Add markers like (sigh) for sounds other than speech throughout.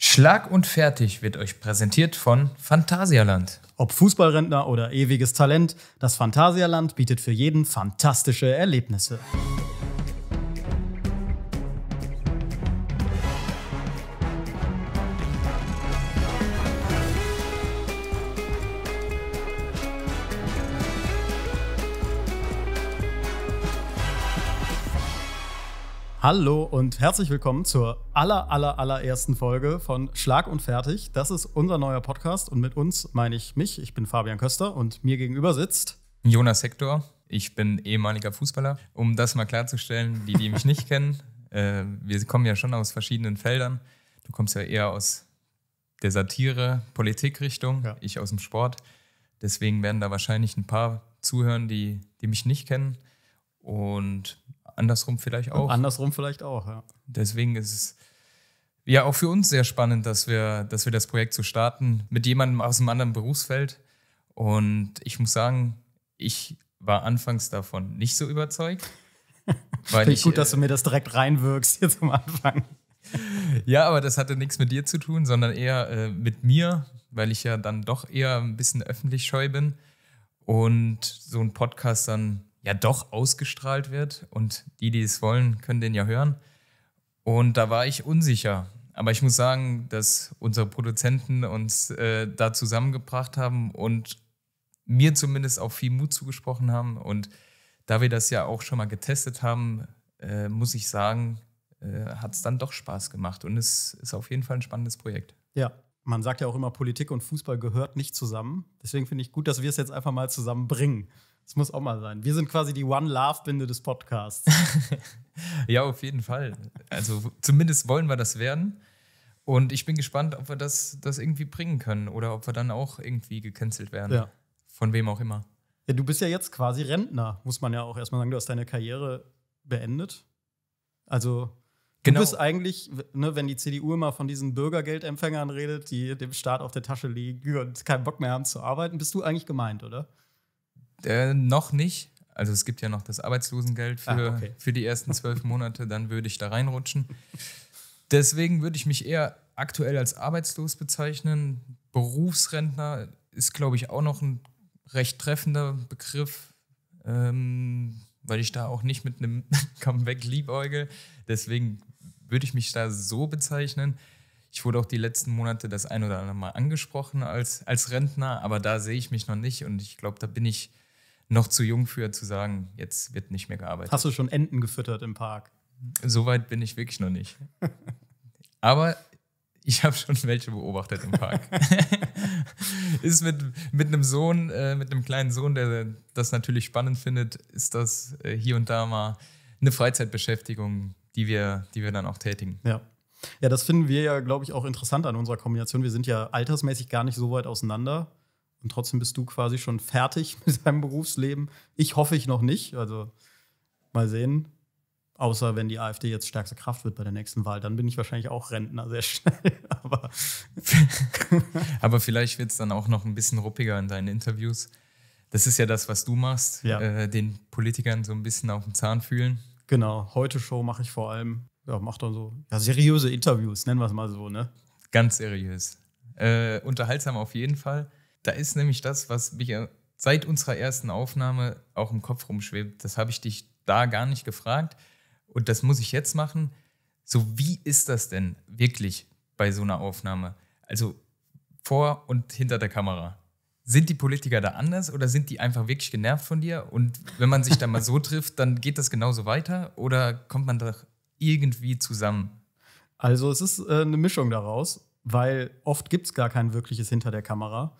Schlag und Fertig wird euch präsentiert von Phantasialand. Ob Fußballrentner oder ewiges Talent, das Phantasialand bietet für jeden fantastische Erlebnisse. Hallo und herzlich willkommen zur aller, aller, allerersten Folge von Schlag und Fertig. Das ist unser neuer Podcast und mit uns meine ich mich. Ich bin Fabian Köster und mir gegenüber sitzt Jonas Hector. Ich bin ehemaliger Fußballer. Um das mal klarzustellen, die, die mich nicht (laughs) kennen, äh, wir kommen ja schon aus verschiedenen Feldern. Du kommst ja eher aus der Satire, Politikrichtung, ja. ich aus dem Sport. Deswegen werden da wahrscheinlich ein paar zuhören, die, die mich nicht kennen. Und Andersrum vielleicht auch. Und andersrum vielleicht auch, ja. Deswegen ist es ja auch für uns sehr spannend, dass wir, dass wir das Projekt so starten mit jemandem aus einem anderen Berufsfeld. Und ich muss sagen, ich war anfangs davon nicht so überzeugt. (laughs) Finde ich gut, äh, dass du mir das direkt reinwirkst hier zum Anfang. (laughs) ja, aber das hatte nichts mit dir zu tun, sondern eher äh, mit mir, weil ich ja dann doch eher ein bisschen öffentlich scheu bin und so ein Podcast dann ja doch ausgestrahlt wird. Und die, die es wollen, können den ja hören. Und da war ich unsicher. Aber ich muss sagen, dass unsere Produzenten uns äh, da zusammengebracht haben und mir zumindest auch viel Mut zugesprochen haben. Und da wir das ja auch schon mal getestet haben, äh, muss ich sagen, äh, hat es dann doch Spaß gemacht. Und es ist auf jeden Fall ein spannendes Projekt. Ja, man sagt ja auch immer, Politik und Fußball gehört nicht zusammen. Deswegen finde ich gut, dass wir es jetzt einfach mal zusammenbringen. Das muss auch mal sein. Wir sind quasi die One-Love-Binde des Podcasts. (laughs) ja, auf jeden Fall. Also zumindest wollen wir das werden. Und ich bin gespannt, ob wir das, das irgendwie bringen können oder ob wir dann auch irgendwie gecancelt werden. Ja. Von wem auch immer. Ja, du bist ja jetzt quasi Rentner, muss man ja auch erstmal sagen. Du hast deine Karriere beendet. Also Du genau. bist eigentlich, ne, wenn die CDU immer von diesen Bürgergeldempfängern redet, die dem Staat auf der Tasche liegen und keinen Bock mehr haben zu arbeiten, bist du eigentlich gemeint, oder? Äh, noch nicht. Also es gibt ja noch das Arbeitslosengeld für, ah, okay. für die ersten zwölf Monate, dann würde ich da reinrutschen. Deswegen würde ich mich eher aktuell als arbeitslos bezeichnen. Berufsrentner ist, glaube ich, auch noch ein recht treffender Begriff, ähm, weil ich da auch nicht mit einem (laughs) Comeback liebäugel. Deswegen würde ich mich da so bezeichnen. Ich wurde auch die letzten Monate das ein oder andere Mal angesprochen als, als Rentner, aber da sehe ich mich noch nicht und ich glaube, da bin ich noch zu jung für, zu sagen, jetzt wird nicht mehr gearbeitet. Hast du schon Enten gefüttert im Park? Soweit bin ich wirklich noch nicht. (laughs) Aber ich habe schon welche beobachtet im Park. (laughs) ist mit, mit einem Sohn, äh, mit einem kleinen Sohn, der das natürlich spannend findet, ist das äh, hier und da mal eine Freizeitbeschäftigung, die wir, die wir dann auch tätigen. Ja. Ja, das finden wir ja, glaube ich, auch interessant an unserer Kombination. Wir sind ja altersmäßig gar nicht so weit auseinander. Und trotzdem bist du quasi schon fertig (laughs) mit deinem Berufsleben. Ich hoffe ich noch nicht. Also mal sehen. Außer wenn die AfD jetzt stärkste Kraft wird bei der nächsten Wahl, dann bin ich wahrscheinlich auch Rentner sehr (laughs) schnell. Aber, (laughs) Aber vielleicht wird es dann auch noch ein bisschen ruppiger in deinen Interviews. Das ist ja das, was du machst, ja. äh, den Politikern so ein bisschen auf den Zahn fühlen. Genau, heute Show mache ich vor allem, ja, mache dann so ja, seriöse Interviews, nennen wir es mal so, ne? Ganz seriös. Äh, unterhaltsam auf jeden Fall. Da ist nämlich das, was mich äh, seit unserer ersten Aufnahme auch im Kopf rumschwebt. Das habe ich dich da gar nicht gefragt. Und das muss ich jetzt machen. So, wie ist das denn wirklich bei so einer Aufnahme? Also vor und hinter der Kamera. Sind die Politiker da anders oder sind die einfach wirklich genervt von dir? Und wenn man sich da mal so (laughs) trifft, dann geht das genauso weiter oder kommt man da irgendwie zusammen? Also es ist äh, eine Mischung daraus, weil oft gibt es gar kein wirkliches Hinter der Kamera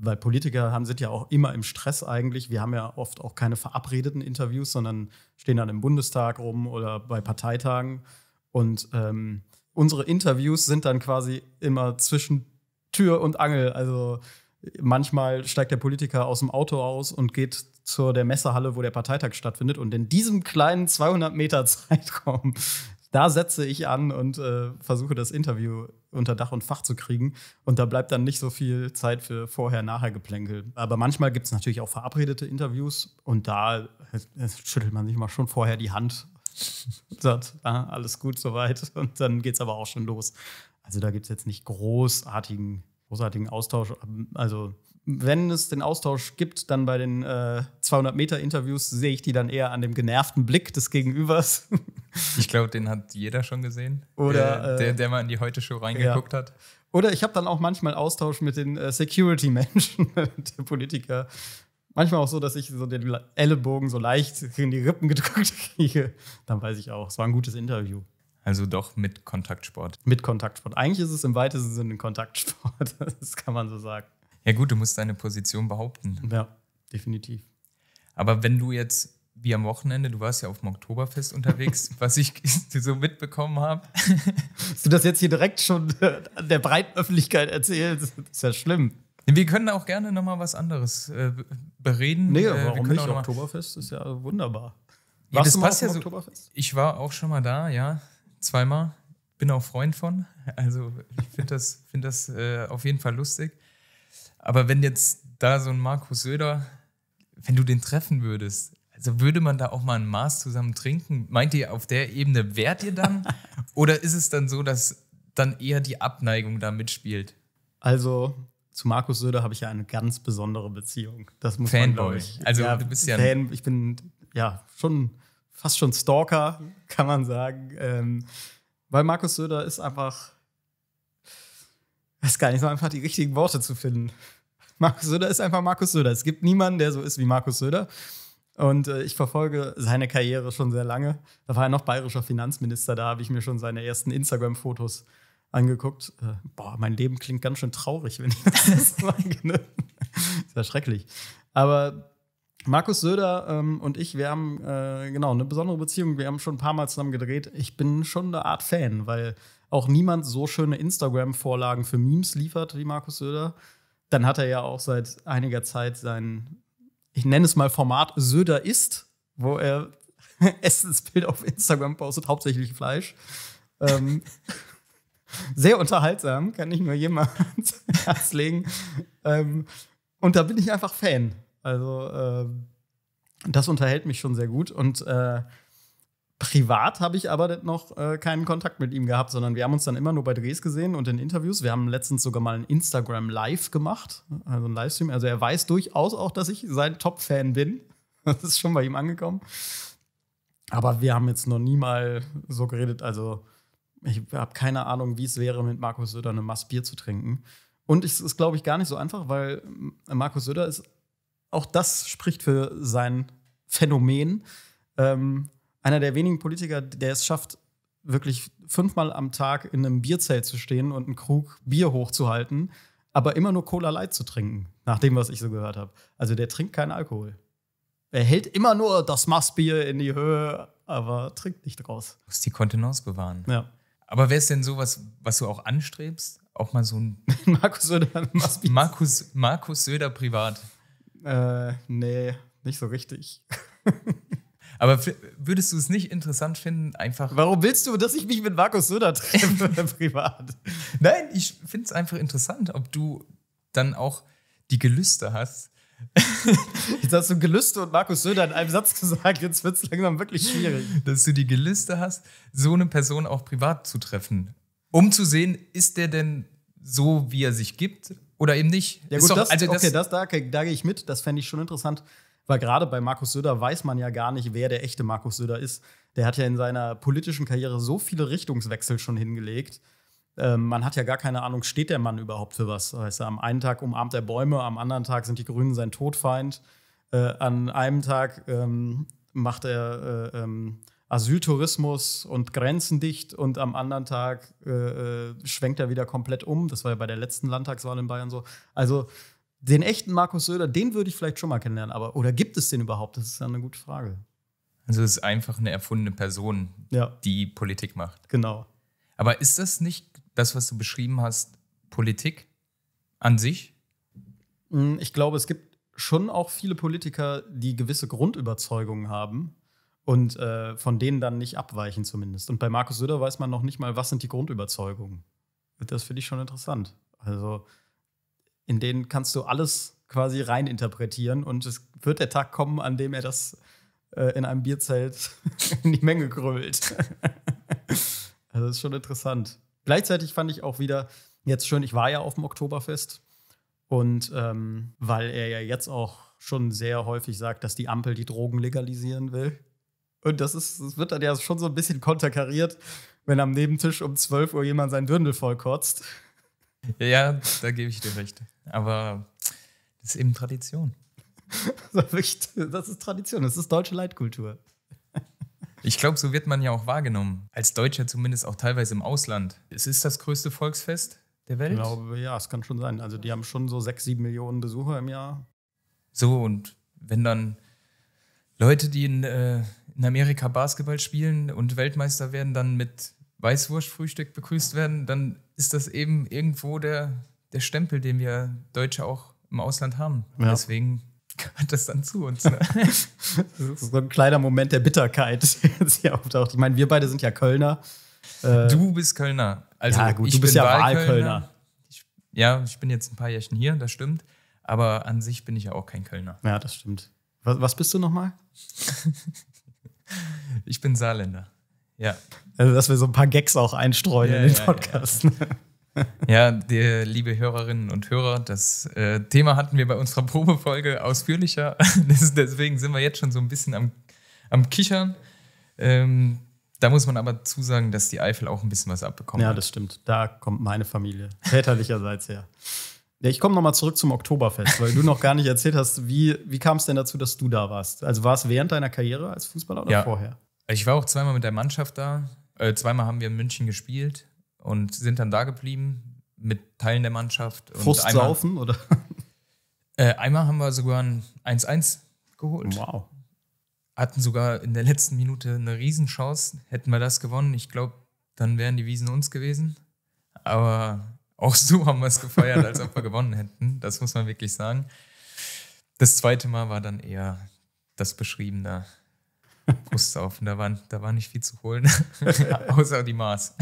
weil Politiker haben, sind ja auch immer im Stress eigentlich. Wir haben ja oft auch keine verabredeten Interviews, sondern stehen dann im Bundestag rum oder bei Parteitagen. Und ähm, unsere Interviews sind dann quasi immer zwischen Tür und Angel. Also manchmal steigt der Politiker aus dem Auto aus und geht zur der Messehalle, wo der Parteitag stattfindet. Und in diesem kleinen 200 Meter (laughs) Zeitraum da setze ich an und äh, versuche das Interview unter Dach und Fach zu kriegen. Und da bleibt dann nicht so viel Zeit für Vorher-Nachher-Geplänkel. Aber manchmal gibt es natürlich auch verabredete Interviews und da äh, schüttelt man sich mal schon vorher die Hand. (laughs) Sagt, ah, alles gut soweit. (laughs) Und dann geht es aber auch schon los. Also da gibt es jetzt nicht großartigen, großartigen Austausch. Also wenn es den Austausch gibt, dann bei den äh, 200 Meter Interviews sehe ich die dann eher an dem genervten Blick des Gegenübers. (laughs) ich glaube, den hat jeder schon gesehen. Oder äh, der, der mal in die heute Show reingeguckt ja. hat. Oder ich habe dann auch manchmal Austausch mit den äh, Security-Menschen, (laughs) der Politiker. Manchmal auch so, dass ich so den Ellenbogen so leicht in die Rippen gedrückt (laughs) kriege. Dann weiß ich auch, es war ein gutes Interview. Also doch mit Kontaktsport. Mit Kontaktsport. Eigentlich ist es im weitesten Sinne ein Kontaktsport. Das kann man so sagen. Ja, gut, du musst deine Position behaupten. Ja, definitiv. Aber wenn du jetzt, wie am Wochenende, du warst ja auf dem Oktoberfest unterwegs, (laughs) was ich (laughs) so mitbekommen habe. Dass du das jetzt hier direkt schon an (laughs) der breiten Öffentlichkeit erzählst, ist ja schlimm. Wir können auch gerne nochmal was anderes äh, bereden. Nee, äh, warum wir können nicht? Auch Oktoberfest ist ja wunderbar. Ja, Warst du mal auf ja so, Oktoberfest? Ich war auch schon mal da, ja. Zweimal. Bin auch Freund von. Also ich finde das, find das äh, auf jeden Fall lustig. Aber wenn jetzt da so ein Markus Söder, wenn du den treffen würdest, also würde man da auch mal ein Maß zusammen trinken? Meint ihr, auf der Ebene wärt ihr dann? (laughs) Oder ist es dann so, dass dann eher die Abneigung da mitspielt? Also, zu Markus Söder habe ich ja eine ganz besondere Beziehung. Das muss Fanboy. Man, ich, also, ja, du bist ja. Fan, ich bin ja schon fast schon Stalker, kann man sagen. Ähm, weil Markus Söder ist einfach das ist gar nicht so einfach, die richtigen Worte zu finden. Markus Söder ist einfach Markus Söder. Es gibt niemanden, der so ist wie Markus Söder. Und äh, ich verfolge seine Karriere schon sehr lange. Da war er noch bayerischer Finanzminister, da habe ich mir schon seine ersten Instagram-Fotos angeguckt. Äh, boah, mein Leben klingt ganz schön traurig, wenn ich das sage. (laughs) Ne? ist ja schrecklich. Aber Markus Söder ähm, und ich, wir haben äh, genau eine besondere Beziehung. Wir haben schon ein paar Mal zusammen gedreht. Ich bin schon eine Art Fan, weil auch niemand so schöne Instagram-Vorlagen für Memes liefert wie Markus Söder, dann hat er ja auch seit einiger Zeit sein, ich nenne es mal Format Söder ist, wo er (laughs) Essensbild auf Instagram postet, hauptsächlich Fleisch. Ähm, (laughs) sehr unterhaltsam, kann ich nur jemand (laughs) ans Herz legen. Ähm, und da bin ich einfach Fan. Also, äh, das unterhält mich schon sehr gut. Und äh, Privat habe ich aber noch äh, keinen Kontakt mit ihm gehabt, sondern wir haben uns dann immer nur bei Drehs gesehen und in Interviews. Wir haben letztens sogar mal ein Instagram Live gemacht, also ein Livestream. Also er weiß durchaus auch, dass ich sein Top-Fan bin. (laughs) Das ist schon bei ihm angekommen. Aber wir haben jetzt noch nie mal so geredet. Also ich habe keine Ahnung, wie es wäre, mit Markus Söder eine Maß Bier zu trinken. Und es ist, glaube ich, gar nicht so einfach, weil Markus Söder ist, auch das spricht für sein Phänomen. Ähm, einer der wenigen Politiker, der es schafft, wirklich fünfmal am Tag in einem Bierzelt zu stehen und einen Krug Bier hochzuhalten, aber immer nur Cola Light zu trinken, nach dem, was ich so gehört habe. Also der trinkt keinen Alkohol. Er hält immer nur das Massbier in die Höhe, aber trinkt nicht draus. Muss die Kontenance bewahren. Ja. Aber wäre es denn sowas, was du auch anstrebst? Auch mal so ein (laughs) Markus Söder Markus, Markus Söder privat. Äh, nee, nicht so richtig. (laughs) Aber würdest du es nicht interessant finden, einfach. Warum willst du, dass ich mich mit Markus Söder treffe (laughs) privat? Nein, ich finde es einfach interessant, ob du dann auch die Gelüste hast. (laughs) jetzt hast du Gelüste und Markus Söder in einem Satz gesagt, jetzt wird es langsam wirklich schwierig. Dass du die Gelüste hast, so eine Person auch privat zu treffen. Um zu sehen, ist der denn so, wie er sich gibt oder eben nicht. Ja, gut, doch, das, also okay, das, da, da gehe ich mit, das fände ich schon interessant. Weil gerade bei Markus Söder weiß man ja gar nicht, wer der echte Markus Söder ist. Der hat ja in seiner politischen Karriere so viele Richtungswechsel schon hingelegt. Ähm, man hat ja gar keine Ahnung, steht der Mann überhaupt für was? Weißt du, am einen Tag umarmt er Bäume, am anderen Tag sind die Grünen sein Todfeind. Äh, an einem Tag ähm, macht er äh, ähm, Asyltourismus und Grenzen dicht und am anderen Tag äh, äh schwenkt er wieder komplett um. Das war ja bei der letzten Landtagswahl in Bayern so. Also den echten Markus Söder, den würde ich vielleicht schon mal kennenlernen, aber oder gibt es den überhaupt? Das ist ja eine gute Frage. Also es ist einfach eine erfundene Person, ja. die Politik macht. Genau. Aber ist das nicht das, was du beschrieben hast, Politik an sich? Hm, ich glaube, es gibt schon auch viele Politiker, die gewisse Grundüberzeugungen haben und äh, von denen dann nicht abweichen zumindest. Und bei Markus Söder weiß man noch nicht mal, was sind die Grundüberzeugungen. Das finde ich schon interessant. Also in denen kannst du alles quasi rein interpretieren und es wird der Tag kommen, an dem er das äh, in einem Bierzelt (laughs) in die Menge grübelt. (laughs) also das ist schon interessant. Gleichzeitig fand ich auch wieder jetzt schön, ich war ja auf dem Oktoberfest und ähm, weil er ja jetzt auch schon sehr häufig sagt, dass die Ampel die Drogen legalisieren will. Und das ist, das wird dann ja schon so ein bisschen konterkariert, wenn am Nebentisch um 12 Uhr jemand sein Dürndel vollkotzt. Ja, da gebe ich dir recht. Aber das ist eben Tradition. (laughs) Das ist Tradition, das ist deutsche Leitkultur. Ich glaube, so wird man ja auch wahrgenommen. Als Deutscher zumindest auch teilweise im Ausland. Es ist das größte Volksfest der Welt. Ich glaube, ja, es kann schon sein. Also die haben schon so sechs, sieben Millionen Besucher im Jahr. So, und wenn dann Leute, die in, äh, in Amerika Basketball spielen und Weltmeister werden, dann mit Weißwurstfrühstück begrüßt werden, dann ist das eben irgendwo der, der Stempel, den wir Deutsche auch im Ausland haben. Ja. Deswegen gehört das dann zu uns. Ne? (laughs) so ein kleiner Moment der Bitterkeit, (laughs) der hier auftaucht. Ich meine, wir beide sind ja Kölner. Äh, du bist Kölner. Also ja, gut, du bist ja Wahlkölner. ja, ich bin jetzt ein paar Jährchen hier, das stimmt. Aber an sich bin ich ja auch kein Kölner. Ja, das stimmt. Was, was bist du nochmal? (laughs) ich bin Saarländer. Ja. Also, dass wir so ein paar Gags auch einstreuen ja, in den Podcast. Ja, ja, die, liebe Hörerinnen und Hörer, das äh, Thema hatten wir bei unserer Probefolge ausführlicher. (laughs) deswegen sind wir jetzt schon so ein bisschen am, am Kichern. Ähm, da muss man aber zusagen, dass die Eifel auch ein bisschen was abbekommt. Ja, das stimmt. Da kommt meine Familie väterlicherseits her. Ja, ich komme nochmal zurück zum Oktoberfest, weil du noch gar nicht erzählt hast, wie, wie kam es denn dazu, dass du da warst? Also war es während deiner Karriere als Fußballer oder ja, vorher? Ich war auch zweimal mit der Mannschaft da. Äh, zweimal haben wir in München gespielt und sind dann da geblieben mit Teilen der Mannschaft. Frustsaufen oder? Äh, einmal haben wir sogar ein 1-1 geholt. Wow. Hatten sogar in der letzten Minute eine Riesenchance. Hätten wir das gewonnen, ich glaube, dann wären die Wiesen uns gewesen. Aber auch so haben wir es gefeiert, als ob wir gewonnen hätten. Das muss man wirklich sagen. Das zweite Mal war dann eher das Beschriebene. Brustsaufen, (laughs) da, waren, da war nicht viel zu holen. (laughs) Außer die Maß.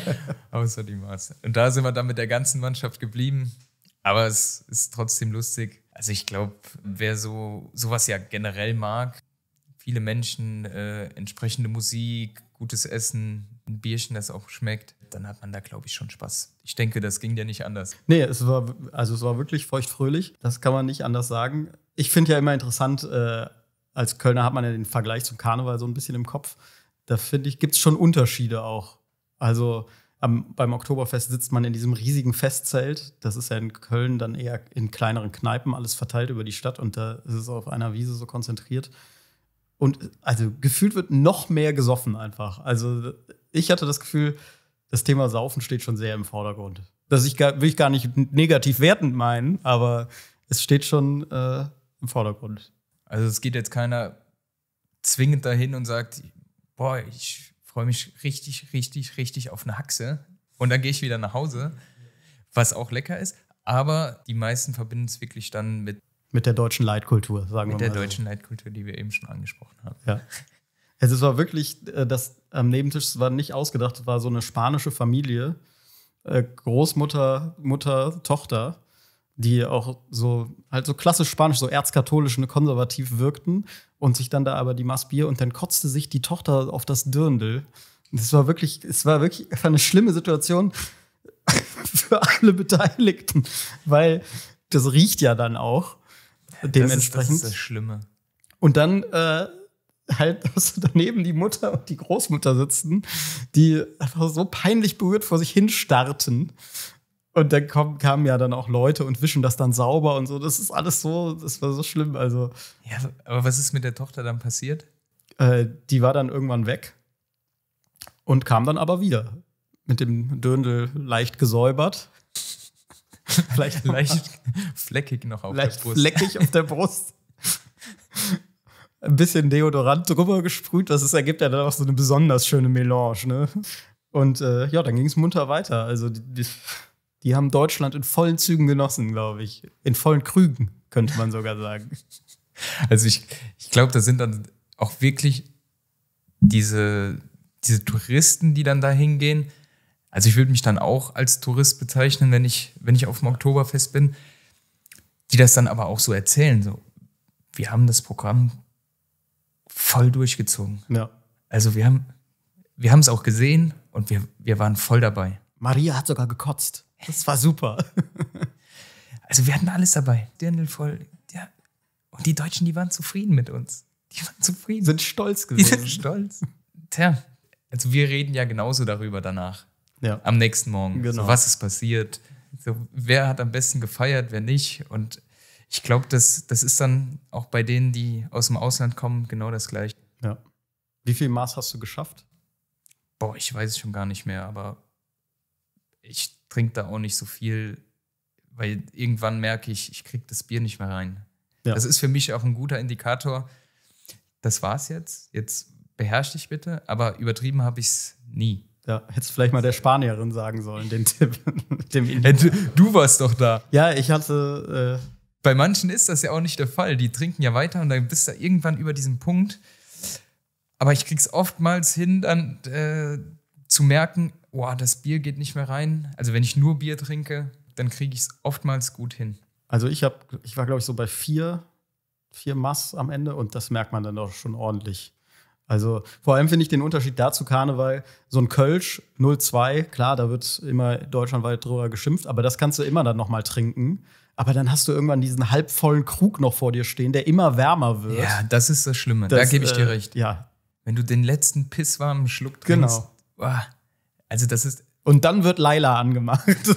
(laughs) Außer die Maß. Und da sind wir dann mit der ganzen Mannschaft geblieben. Aber es ist trotzdem lustig. Also ich glaube, wer so sowas ja generell mag, viele Menschen, äh, entsprechende Musik, gutes Essen, ein Bierchen, das auch schmeckt, dann hat man da, glaube ich, schon Spaß. Ich denke, das ging ja nicht anders. Nee, es war, also es war wirklich feuchtfröhlich. Das kann man nicht anders sagen. Ich finde ja immer interessant, äh, als Kölner hat man ja den Vergleich zum Karneval so ein bisschen im Kopf. Da finde ich, gibt es schon Unterschiede auch. Also am, beim Oktoberfest sitzt man in diesem riesigen Festzelt. Das ist ja in Köln dann eher in kleineren Kneipen, alles verteilt über die Stadt und da ist es auf einer Wiese so konzentriert. Und also gefühlt wird noch mehr gesoffen einfach. Also ich hatte das Gefühl, das Thema Saufen steht schon sehr im Vordergrund. Das ich gar, will ich gar nicht negativ wertend meinen, aber es steht schon äh, im Vordergrund. Also es geht jetzt keiner zwingend dahin und sagt, boah, ich freue mich richtig, richtig, richtig auf eine Haxe und dann gehe ich wieder nach Hause, was auch lecker ist. Aber die meisten verbinden es wirklich dann mit mit der deutschen Leitkultur, sagen wir mal. Mit der deutschen Leitkultur, die wir eben schon angesprochen haben. Ja. Es war wirklich, äh, das am Nebentisch war nicht ausgedacht, es war so eine spanische Familie. Äh, Großmutter, Mutter, Tochter die auch so halt so klassisch spanisch, so erzkatholisch und konservativ wirkten und sich dann da aber die Maß Bier und dann kotzte sich die Tochter auf das Dirndl. Das war wirklich, es war wirklich eine schlimme Situation (laughs) für alle Beteiligten, weil das riecht ja dann auch dementsprechend. Das ist, das, ist das Schlimme. Und dann äh, halt hast (laughs) du daneben die Mutter und die Großmutter sitzen, die einfach so peinlich berührt vor sich hinstarrten. Und dann kommen, kamen ja dann auch Leute und wischen das dann sauber und so. Das ist alles so, das war so schlimm. Also. Ja, aber was ist mit der Tochter dann passiert? Äh, die war dann irgendwann weg und kam dann aber wieder. Mit dem Döndel leicht gesäubert. Vielleicht (laughs) leicht fleckig noch auf leicht der Brust. Fleckig auf der Brust. Ein bisschen Deodorant drüber gesprüht, das ist, ergibt ja dann auch so eine besonders schöne Melange, ne? Und äh, ja, dann ging es munter weiter. Also die, die die haben Deutschland in vollen Zügen genossen, glaube ich. In vollen Krügen, könnte man sogar sagen. (laughs) Also ich, ich glaube, da sind dann auch wirklich diese, diese Touristen, die dann da hingehen. Also ich würde mich dann auch als Tourist bezeichnen, wenn ich, wenn ich auf dem Oktoberfest bin, die das dann aber auch so erzählen. So, wir haben das Programm voll durchgezogen. Ja. Also wir haben wir es auch gesehen und wir, wir waren voll dabei. Maria hat sogar gekotzt. Das war super. (laughs) also wir hatten alles dabei. Dirndl voll. Ja. Und die Deutschen, die waren zufrieden mit uns. Die waren zufrieden. Sind stolz gewesen. Die sind stolz. Tja, also wir reden ja genauso darüber danach. Ja. Am nächsten Morgen. Genau. So, was ist passiert? So, wer hat am besten gefeiert, wer nicht? Und ich glaube, das, das ist dann auch bei denen, die aus dem Ausland kommen, genau das gleiche. Ja. Wie viel Maß hast du geschafft? Boah, ich weiß es schon gar nicht mehr, aber ich trinke da auch nicht so viel, weil irgendwann merke ich, ich kriege das Bier nicht mehr rein. Ja. Das ist für mich auch ein guter Indikator. Das war's jetzt. Jetzt beherrsch dich bitte. Aber übertrieben habe ich es nie. Ja, hättest vielleicht mal der Spanierin sagen sollen, den Tipp. (laughs) hey, du, du, warst doch da. Ja, ich hatte. Äh Bei manchen ist das ja auch nicht der Fall. Die trinken ja weiter und dann bist du irgendwann über diesen Punkt. Aber ich krieg's oftmals hin, dann äh, zu merken, oh, das Bier geht nicht mehr rein. Also wenn ich nur Bier trinke, dann kriege ich es oftmals gut hin. Also ich habe, ich war glaube ich so bei vier, vier Mass am Ende und das merkt man dann auch schon ordentlich. Also vor allem finde ich den Unterschied dazu Karneval, so ein Kölsch 02, klar, da wird immer deutschlandweit drüber geschimpft, aber das kannst du immer dann nochmal trinken. Aber dann hast du irgendwann diesen halbvollen Krug noch vor dir stehen, der immer wärmer wird. Ja, das ist das Schlimme, das, da gebe ich dir äh, recht. Äh, ja. Wenn du den letzten pisswarmen Schluck genau. trinkst, genau. Oh. Also das ist, und dann wird Laila angemacht. es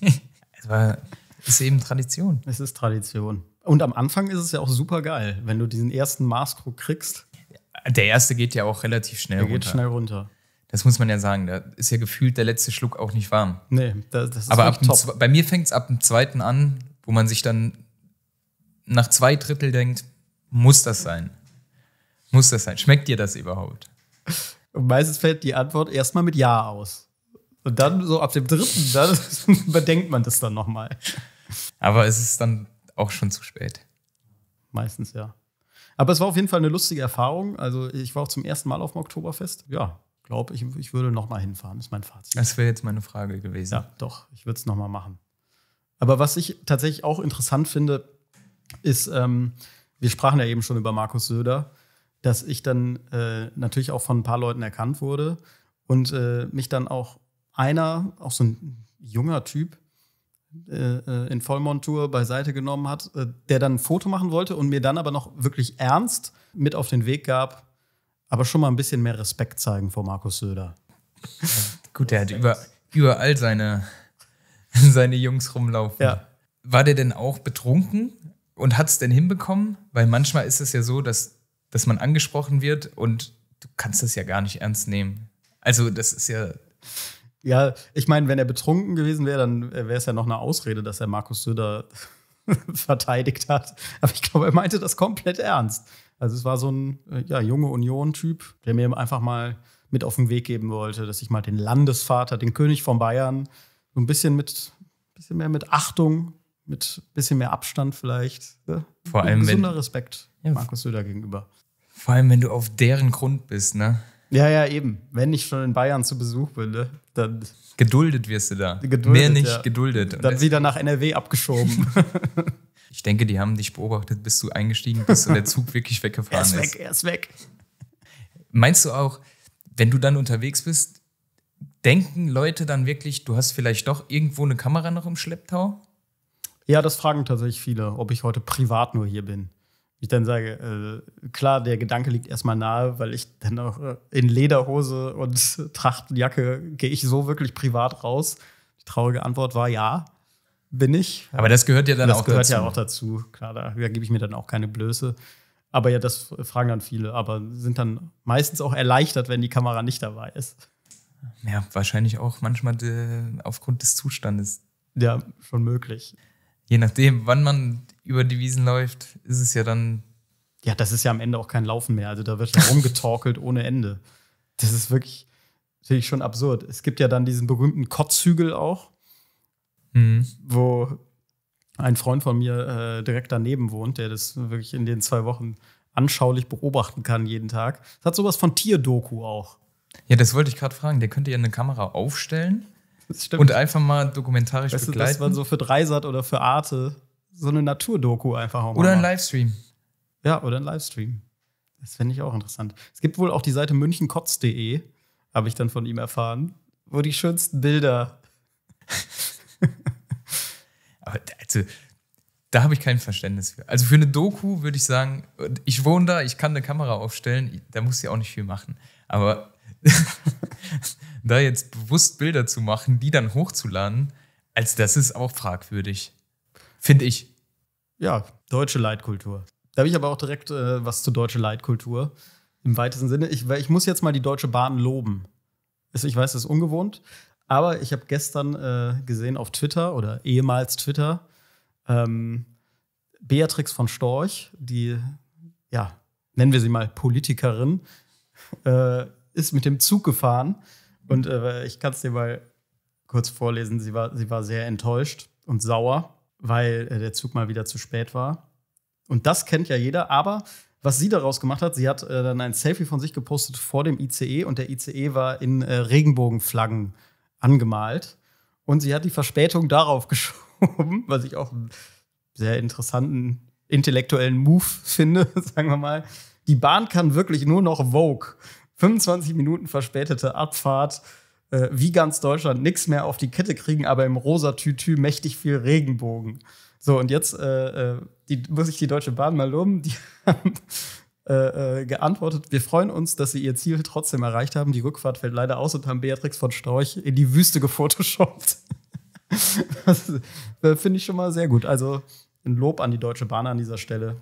(laughs) ist eben Tradition. Es ist Tradition. Und am Anfang ist es ja auch super geil, wenn du diesen ersten Maßkrug kriegst. Der erste geht ja auch relativ schnell der runter. geht schnell runter. Das muss man ja sagen. Da ist ja gefühlt der letzte Schluck auch nicht warm. Nee, das, das ist Aber ab top. bei mir fängt es ab dem zweiten an, wo man sich dann nach zwei Drittel denkt, muss das sein? Muss das sein? Schmeckt dir das überhaupt? Und meistens fällt die Antwort erstmal mit Ja aus. Und dann so ab dem dritten, dann (laughs) überdenkt man das dann nochmal. Aber es ist dann auch schon zu spät. Meistens ja. Aber es war auf jeden Fall eine lustige Erfahrung. Also ich war auch zum ersten Mal auf dem Oktoberfest. Ja, glaube ich, ich würde nochmal hinfahren, ist mein Fazit. Das wäre jetzt meine Frage gewesen. Ja, doch, ich würde es nochmal machen. Aber was ich tatsächlich auch interessant finde, ist, ähm, wir sprachen ja eben schon über Markus Söder dass ich dann äh, natürlich auch von ein paar Leuten erkannt wurde und äh, mich dann auch einer, auch so ein junger Typ, äh, äh in Vollmontur beiseite genommen hat, äh, der dann ein Foto machen wollte und mir dann aber noch wirklich ernst mit auf den Weg gab, aber schon mal ein bisschen mehr Respekt zeigen vor Markus Söder. gut, der hat über, überall seine, (laughs) seine Jungs rumlaufen. Ja. War der denn auch betrunken und hat es denn hinbekommen? Weil manchmal ist es ja so, dass dass man angesprochen wird und du kannst das ja gar nicht ernst nehmen. Also das ist ja. Ja, ich meine, wenn er betrunken gewesen wäre, dann wäre es ja noch eine Ausrede, dass er Markus Söder (laughs) verteidigt hat. Aber ich glaube, er meinte das komplett ernst. Also es war so ein äh, ja, junge Union-Typ, der mir einfach mal mit auf den Weg geben wollte, dass ich mal den Landesvater, den König von Bayern, so ein bisschen mit, bisschen mehr mit Achtung, mit bisschen mehr Abstand vielleicht. Ne? Vor allem. Gesunder wenn, Respekt ja, Markus Söder gegenüber. Vor allem, wenn du auf deren Grund bist, ne? Ja, ja, eben. Wenn ich schon in Bayern zu Besuch bin, ne, dann. Geduldet wirst du da. Geduldet, Mehr nicht ja. geduldet. Und dann wieder nach NRW abgeschoben. (laughs) ich denke, die haben dich beobachtet, bis du eingestiegen bist und der Zug wirklich weggefahren ist. Er ist weg, er ist weg. Meinst du auch, wenn du dann unterwegs bist, denken Leute dann wirklich, du hast vielleicht doch irgendwo eine Kamera noch im Schlepptau? Ja, das fragen tatsächlich viele, ob ich heute privat nur hier bin ich dann sage, äh, klar, der Gedanke liegt erstmal nahe, weil ich dann auch äh, in Lederhose und Trachtenjacke gehe ich so wirklich privat raus. Die traurige Antwort war ja, bin ich. Aber das gehört ja dann das auch dazu. Das gehört ja auch dazu. Klar, da, da gebe ich mir dann auch keine Blöße. Aber ja, das fragen dann viele, aber sind dann meistens auch erleichtert, wenn die Kamera nicht dabei ist. Ja, wahrscheinlich auch manchmal de, äh, aufgrund des Zustandes. Ja, schon möglich. Je nachdem, wann man über die Wiesen läuft, ist es ja dann. Ja, das ist ja am Ende auch kein Laufen mehr. Also da wird rumgetorkelt ohne Ende. Das ist wirklich, natürlich schon absurd. Es gibt ja dann diesen berühmten Kotzhügel auch, mhm. wo ein Freund von mir äh, direkt daneben wohnt, der das wirklich in den zwei Wochen anschaulich beobachten kann jeden Tag. Das hat sowas von Tierdoku auch. Ja, das wollte ich gerade fragen. Der könnte ja eine Kamera aufstellen und einfach mal dokumentarisch weißt begleiten. Du, das man so für Dreisat oder für Arte so eine Naturdoku einfach auch Oder mal. ein Livestream. Ja, oder ein Livestream. Das finde ich auch interessant. Es gibt wohl auch die Seite münchenkotz.de, habe ich dann von ihm erfahren, wo die schönsten Bilder. (laughs) Aber also, da habe ich kein Verständnis für. Also für eine Doku würde ich sagen, ich wohne da, ich kann eine Kamera aufstellen, da muss ich auch nicht viel machen. Aber (laughs) da jetzt bewusst Bilder zu machen, die dann hochzuladen, also das ist auch fragwürdig. Finde ich. Ja, deutsche Leitkultur. Da habe ich aber auch direkt äh, was zu deutsche Leitkultur. Im weitesten Sinne. Ich, ich muss jetzt mal die Deutsche Bahn loben. ich weiß, das ist ungewohnt. Aber ich habe gestern äh, gesehen auf Twitter oder ehemals Twitter, ähm, Beatrix von Storch, die, ja, nennen wir sie mal Politikerin, äh, ist mit dem Zug gefahren. Und äh, ich kann es dir mal kurz vorlesen. Sie war, sie war sehr enttäuscht und sauer weil äh, der Zug mal wieder zu spät war. Und das kennt ja jeder, aber was sie daraus gemacht hat, sie hat äh, dann ein Selfie von sich gepostet vor dem ICE und der ICE war in äh, Regenbogenflaggen angemalt und sie hat die Verspätung darauf (laughs) geschoben, was ich auch einen sehr interessanten intellektuellen Move (laughs) finde, sagen wir mal. Die Bahn kann wirklich nur noch Vogue. 25 Minuten verspätete Abfahrt äh, wie ganz Deutschland nichts mehr auf die Kette kriegen, aber im rosa Tütü mächtig viel Regenbogen. So, und jetzt äh, äh die, muss ich die Deutsche Bahn mal loben. Die (laughs) haben äh, äh, geantwortet, wir freuen uns, dass sie ihr Ziel trotzdem erreicht haben. Die Rückfahrt fällt leider aus und haben Beatrix von Storch in die Wüste gefotoshoppt. (laughs) das äh, finde ich schon mal sehr gut. Also ein Lob an die Deutsche Bahn an dieser Stelle.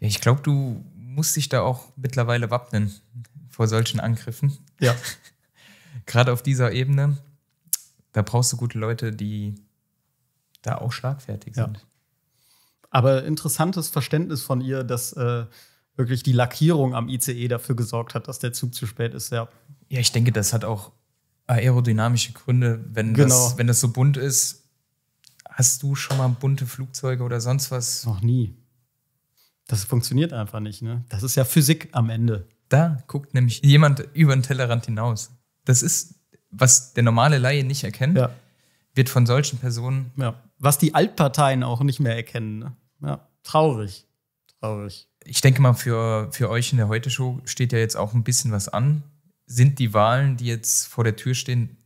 Ja, ich glaube, du musst dich da auch mittlerweile wappnen vor solchen Angriffen. Ja. (laughs) gerade auf dieser Ebene, da brauchst du gute Leute, die da auch schlagfertig sind. Ja. Aber interessantes Verständnis von ihr, dass äh, wirklich die Lackierung am ICE dafür gesorgt hat, dass der Zug zu spät ist, ja. Ja, ich denke, das hat auch aerodynamische Gründe. Wenn, genau. das, wenn das so bunt ist, hast du schon mal bunte Flugzeuge oder sonst was? Noch nie. Das funktioniert einfach nicht, ne? Das ist ja Physik am Ende. Da guckt nämlich jemand über den Tellerrand hinaus das ist, was der normale Laie nicht erkennt, ja. wird von solchen Personen. Ja. Was die Altparteien auch nicht mehr erkennen. Ne? Ja, traurig. Traurig. Ich denke mal, für, für euch in der Heute-Show steht ja jetzt auch ein bisschen was an. Sind die Wahlen, die jetzt vor der Tür stehen,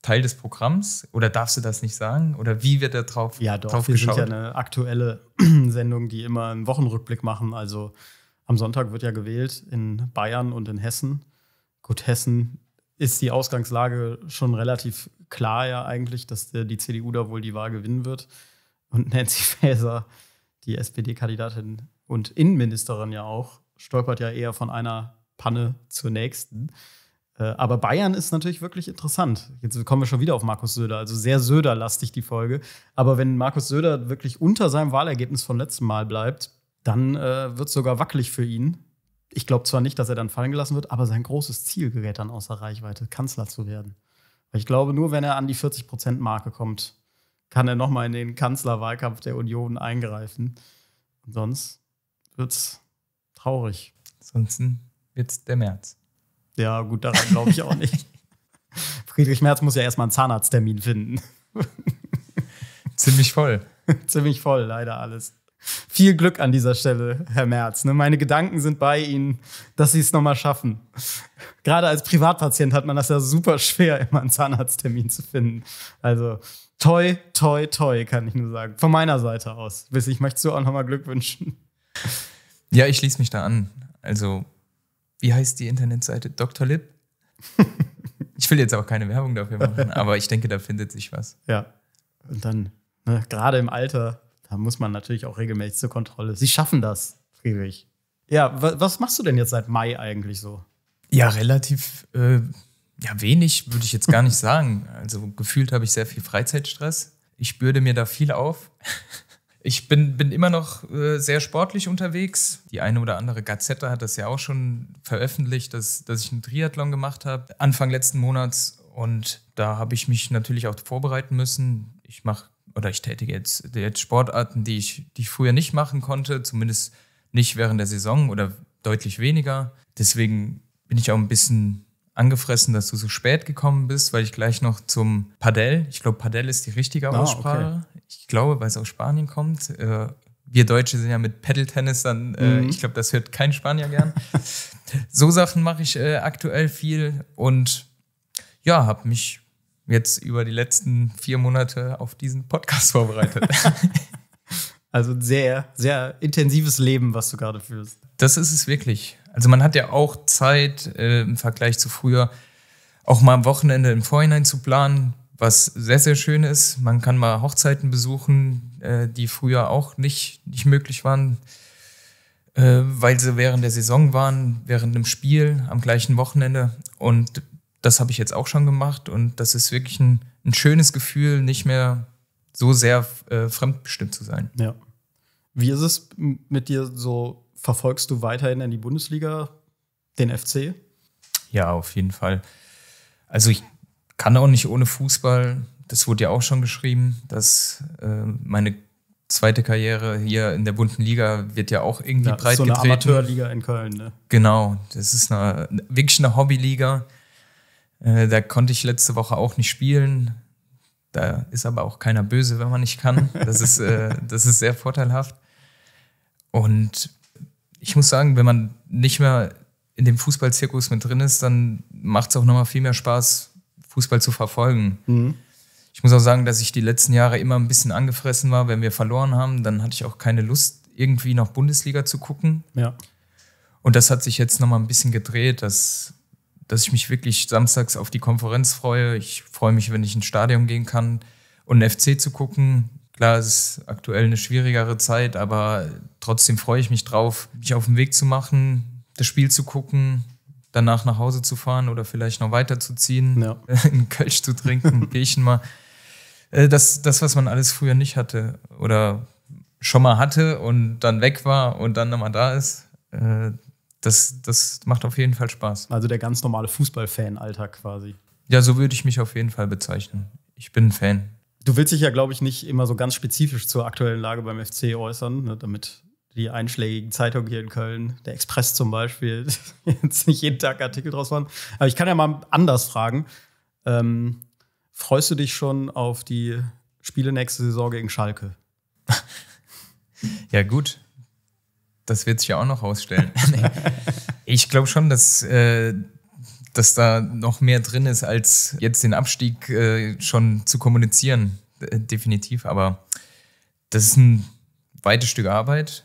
Teil des Programms oder darfst du das nicht sagen? Oder wie wird da drauf, geschaut? ja, doch, drauf wir geschaut? Sind ja eine aktuelle (clears throat) Sendung, die immer einen Wochenrückblick machen. Also am Sonntag wird ja gewählt in Bayern und in Hessen. Gut, Hessen ist die Ausgangslage schon relativ klar ja eigentlich, dass die CDU da wohl die Wahl gewinnen wird und (laughs) Nancy Faeser, die SPD-Kandidatin und Innenministerin ja auch, stolpert ja eher von einer Panne zur nächsten. Äh, aber Bayern ist natürlich wirklich interessant. Jetzt kommen wir schon wieder auf Markus Söder, also sehr Söder-lastig die Folge. Aber wenn Markus Söder wirklich unter seinem Wahlergebnis vom letzten Mal bleibt, dann äh, wird es sogar wackelig für ihn ich glaube zwar nicht, dass er dann fallen gelassen wird, aber sein großes Ziel gerät dann außer Reichweite, Kanzler zu werden. Ich glaube, nur wenn er an die 40-Prozent-Marke kommt, kann er nochmal in den Kanzlerwahlkampf der Union eingreifen. Und sonst es traurig. Sonst wird es der März. Ja, gut, daran glaube ich auch nicht. (laughs) Friedrich Merz muss ja erstmal einen Zahnarzttermin finden. Ziemlich voll. (laughs) Ziemlich voll, leider alles. Viel Glück an dieser Stelle, Herr Merz. Ne? Meine Gedanken sind bei Ihnen, dass Sie es nochmal schaffen. Gerade als Privatpatient hat man das ja super schwer, immer einen Zahnarzttermin zu finden. Also toi, toi, toi, kann ich nur sagen. Von meiner Seite aus. Wiss, ich möchte so auch nochmal Glück wünschen. Ja, ich schließe mich da an. Also, wie heißt die Internetseite? Dr. Lib? ich will jetzt auch keine Werbung dafür machen, (laughs) aber ich denke, da findet sich was. Ja. Und dann, ne, gerade im Alter, da muss man natürlich auch regelmäßig zur Kontrolle. Sie schaffen das, Friedrich. Ja, was machst du denn jetzt seit Mai eigentlich so? Ja, relativ äh, ja, wenig, würde ich jetzt gar nicht sagen. Also gefühlt habe ich sehr viel Freizeitstress. Ich bürde mir da viel auf. (laughs) Ich bin, bin immer noch äh, sehr sportlich unterwegs. Die eine oder andere Gazette hat das ja auch schon veröffentlicht, dass, dass ich einen Triathlon gemacht habe, Anfang letzten Monats. Und da habe ich mich natürlich auch vorbereiten müssen. Ich mache oder ich tätige jetzt, jetzt Sportarten, die ich, die ich früher nicht machen konnte, zumindest nicht während der Saison oder deutlich weniger. Deswegen bin ich auch ein bisschen angefressen, dass du so spät gekommen bist, weil ich gleich noch zum Padel, ich glaube, Padel ist die richtige Aussprache. Ah, okay. Ich glaube, weil es aus Spanien kommt. Äh, wir Deutsche sind ja mit Pedal-Tennis dann, äh, mhm. ich glaube, das hört kein Spanier gern. (laughs) so Sachen mache ich äh, aktuell viel und ja, habe mich jetzt über die letzten vier Monate auf diesen Podcast (laughs) vorbereitet. (laughs) also ein sehr, sehr intensives Leben, was du gerade führst. Das ist es wirklich. Also man hat ja auch Zeit äh, im Vergleich zu früher, auch mal am Wochenende im Vorhinein zu planen, was sehr, sehr schön ist. Man kann mal Hochzeiten besuchen, äh, die früher auch nicht, nicht möglich waren, äh, weil sie während der Saison waren, während einem Spiel am gleichen Wochenende. Und das habe ich jetzt auch schon gemacht und das ist wirklich ein, ein schönes Gefühl, nicht mehr so sehr äh, fremdbestimmt zu sein. Ja. Wie ist es mit dir so? Verfolgst du weiterhin in die Bundesliga, den FC? Ja, auf jeden Fall. Also ich kann auch nicht ohne Fußball. Das wurde ja auch schon geschrieben, dass äh, meine zweite Karriere hier in der bunten Liga wird ja auch irgendwie ja, breit so getreten. So eine Amateurliga in Köln, ne? Genau, das ist eine, wirklich eine Hobbyliga. Äh, da konnte ich letzte Woche auch nicht spielen. Da ist aber auch keiner böse, wenn man nicht kann. Das ist, äh, (laughs) das ist sehr vorteilhaft. Und ich muss sagen, wenn man nicht mehr in dem Fußballzirkus mit drin ist, dann macht es auch nochmal viel mehr Spaß, Fußball zu verfolgen. Mhm. Ich muss auch sagen, dass ich die letzten Jahre immer ein bisschen angefressen war, wenn wir verloren haben. Dann hatte ich auch keine Lust, irgendwie noch Bundesliga zu gucken. Ja. Und das hat sich jetzt nochmal ein bisschen gedreht, dass dass ich mich wirklich samstags auf die Konferenz freue. Ich freue mich, wenn ich ins Stadion gehen kann und einen FC zu gucken. Klar, es ist aktuell eine schwierigere Zeit, aber trotzdem freue ich mich drauf, mich auf den Weg zu machen, das Spiel zu gucken, danach nach Hause zu fahren oder vielleicht noch weiterzuziehen, ja. (laughs) einen Kölsch zu trinken, Bierchen mal. Äh, das, das, was man alles früher nicht hatte oder schon mal hatte und dann weg war und dann nochmal da ist, äh, das, das macht auf jeden Fall Spaß. Also der ganz normale Fußballfan-Alltag quasi. Ja, so würde ich mich auf jeden Fall bezeichnen. Ich bin ein Fan. Du willst dich ja, glaube ich, nicht immer so ganz spezifisch zur aktuellen Lage beim FC äußern, ne, damit die einschlägigen Zeitungen hier in Köln, der Express zum Beispiel, (laughs) jetzt nicht jeden Tag Artikel draus machen. Aber ich kann ja mal anders fragen. Ähm, freust du dich schon auf die Spiele nächste Saison gegen Schalke? (laughs) ja, gut. Das wird sich ja auch noch rausstellen. (laughs) ich glaube schon, dass, äh, dass da noch mehr drin ist, als jetzt den Abstieg äh, schon zu kommunizieren. Äh, definitiv. Aber das ist ein weites Stück Arbeit.